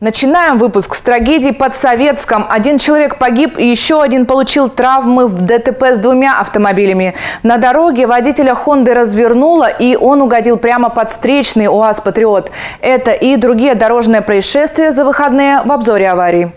Начинаем выпуск с трагедии под Советском. Один человек погиб и еще один получил травмы в ДТП с двумя автомобилями. На дороге водителя «Хонды» развернуло, и он угодил прямо под встречный УАЗ «Патриот». Это и другие дорожные происшествия за выходные в обзоре аварии.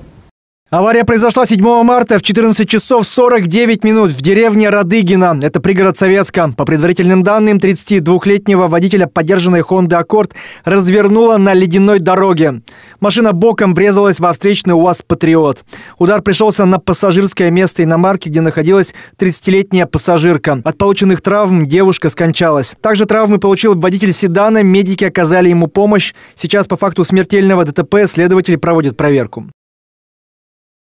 Авария произошла 7 марта в 14 часов 49 минут в деревне Радыгина. Это пригород Советска. По предварительным данным, 32-летнего водителя подержанной Honda Accord развернула на ледяной дороге. Машина боком врезалась во встречный УАЗ «Патриот». Удар пришелся на пассажирское место иномарки, где находилась 30-летняя пассажирка. От полученных травм девушка скончалась. Также травмы получил водитель седана, медики оказали ему помощь. Сейчас по факту смертельного ДТП следователи проводят проверку.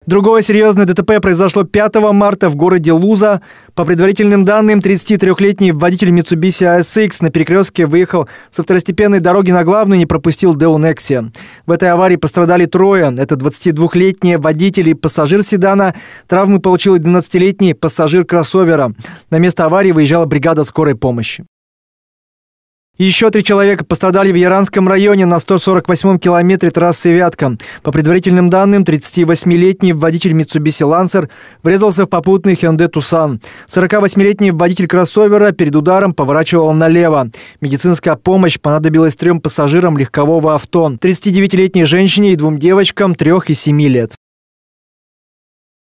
Другое серьезное ДТП произошло 5 марта в городе Луза. По предварительным данным, 33-летний водитель Mitsubishi ASX на перекрестке выехал со второстепенной дороги на главную и не пропустил Deo В этой аварии пострадали трое. Это 22-летний водитель и пассажир седана. Травмы получил 12-летний пассажир кроссовера. На место аварии выезжала бригада скорой помощи. Еще три человека пострадали в Яранском районе на 148-м километре трассы Вятка. По предварительным данным, 38-летний водитель Mitsubishi Lancer врезался в попутный Hyundai Tucson. 48-летний водитель кроссовера перед ударом поворачивал налево. Медицинская помощь понадобилась трем пассажирам легкового авто, 39-летней женщине и двум девочкам трех и семи лет.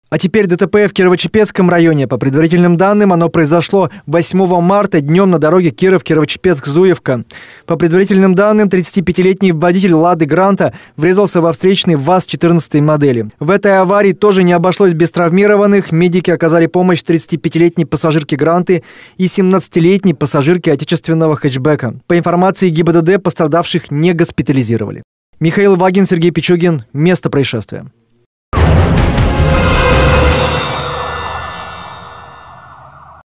А теперь ДТП в Кирово-Чепецком районе. По предварительным данным, оно произошло 8 марта днем на дороге Киров-Кирово-Чепецк-Зуевка. По предварительным данным, 35-летний водитель «Лады Гранта» врезался во встречный ВАЗ-14 модели. В этой аварии тоже не обошлось без травмированных. Медики оказали помощь 35-летней пассажирке «Гранты» и 17-летней пассажирке отечественного хэтчбека. По информации ГИБДД, пострадавших не госпитализировали. Михаил Вагин, Сергей Пичугин. Место происшествия.